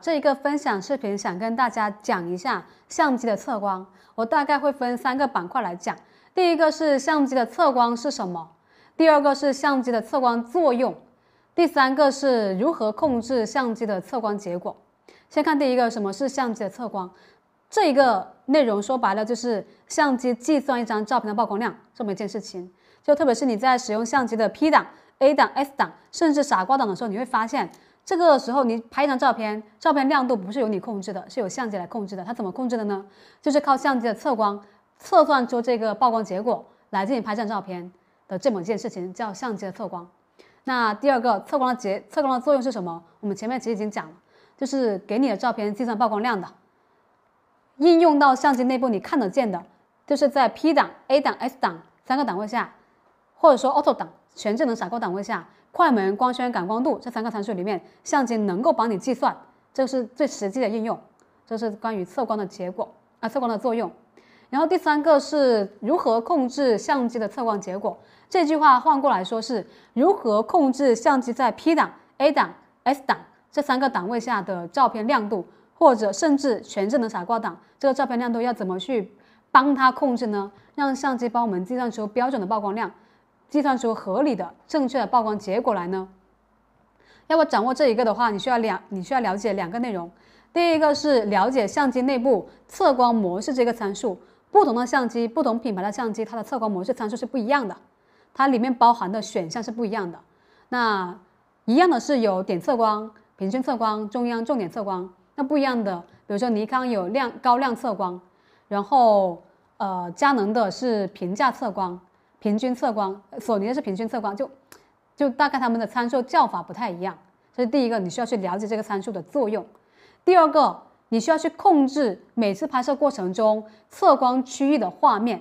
这一个分享视频想跟大家讲一下相机的测光，我大概会分三个板块来讲。第一个是相机的测光是什么，第二个是相机的测光作用，第三个是如何控制相机的测光结果。先看第一个，什么是相机的测光？这一个内容说白了就是相机计算一张照片的曝光量这么一件事情。就特别是你在使用相机的 P 档、A 档、S 档，甚至傻瓜档的时候，你会发现。这个时候你拍一张照片，照片亮度不是由你控制的，是由相机来控制的。它怎么控制的呢？就是靠相机的测光，测算出这个曝光结果来进行拍张照片的这么一件事情，叫相机的测光。那第二个测光的结，测光的作用是什么？我们前面其实已经讲了，就是给你的照片计算曝光量的。应用到相机内部，你看得见的就是在 P 档、A 档、S 档三个档位下。或者说 Auto 档、全智能傻瓜档位下，快门、光圈、感光度这三个参数里面，相机能够帮你计算，这是最实际的应用。这是关于测光的结果啊，测光的作用。然后第三个是如何控制相机的测光结果。这句话换过来说是，如何控制相机在 P 档、A 档、S 档这三个档位下的照片亮度，或者甚至全智能傻瓜档，这个照片亮度要怎么去帮它控制呢？让相机帮我们计算出标准的曝光量。计算出合理的、正确的曝光结果来呢？要不掌握这一个的话，你需要两，你需要了解两个内容。第一个是了解相机内部测光模式这个参数，不同的相机、不同品牌的相机，它的测光模式参数是不一样的，它里面包含的选项是不一样的。那一样的是有点测光、平均测光、中央重点测光。那不一样的，比如说尼康有亮高亮测光，然后呃，佳能的是平价测光。平均测光，索尼的是平均测光，就就大概他们的参数叫法不太一样。这是第一个，你需要去了解这个参数的作用。第二个，你需要去控制每次拍摄过程中测光区域的画面，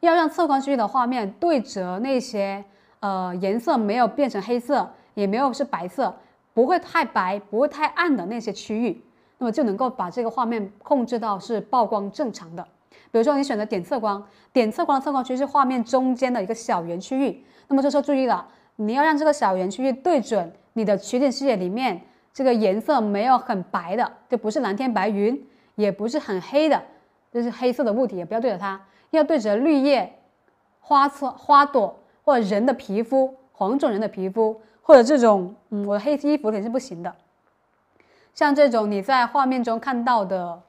要让测光区域的画面对折那些呃颜色没有变成黑色，也没有是白色，不会太白，不会太暗的那些区域，那么就能够把这个画面控制到是曝光正常的。比如说，你选择点测光，点测光的测光区是画面中间的一个小圆区域。那么这时候注意了，你要让这个小圆区域对准你的取景视野里面这个颜色没有很白的，就不是蓝天白云，也不是很黑的，就是黑色的物体也不要对着它，要对着绿叶、花色、花朵或者人的皮肤、黄种人的皮肤，或者这种嗯，我的黑衣服肯定是不行的。像这种你在画面中看到的。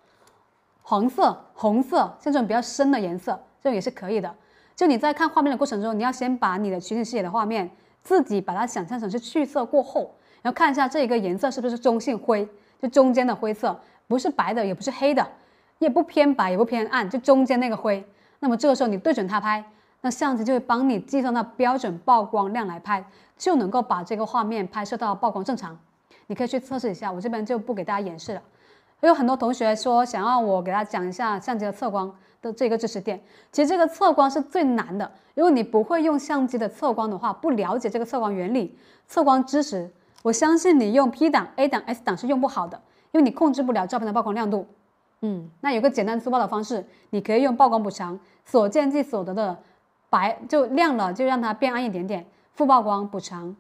黄色、红色，像这种比较深的颜色，这种也是可以的。就你在看画面的过程中，你要先把你的取景视野的画面，自己把它想象成是去色过后，然后看一下这一个颜色是不是中性灰，就中间的灰色，不是白的，也不是黑的，也不偏白，也不偏暗，就中间那个灰。那么这个时候你对准它拍，那相机就会帮你计算到标准曝光量来拍，就能够把这个画面拍摄到曝光正常。你可以去测试一下，我这边就不给大家演示了。有很多同学说想要我给他讲一下相机的测光的这个知识点。其实这个测光是最难的，如果你不会用相机的测光的话，不了解这个测光原理、测光知识，我相信你用 P 档、A 档、S 档是用不好的，因为你控制不了照片的曝光亮度。嗯，那有个简单粗暴的方式，你可以用曝光补偿，所见即所得的白就亮了，就让它变暗一点点，负曝光补偿；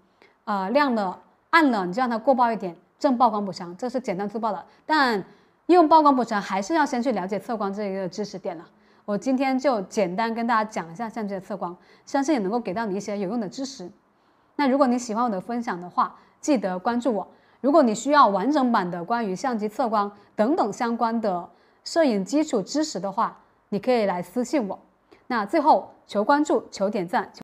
啊亮了暗了，你就让它过曝一点。正曝光补偿，这是简单粗暴的，但用曝光补偿还是要先去了解测光这一个知识点了。我今天就简单跟大家讲一下相机的测光，相信也能够给到你一些有用的知识。那如果你喜欢我的分享的话，记得关注我。如果你需要完整版的关于相机测光等等相关的摄影基础知识的话，你可以来私信我。那最后求关注，求点赞，求。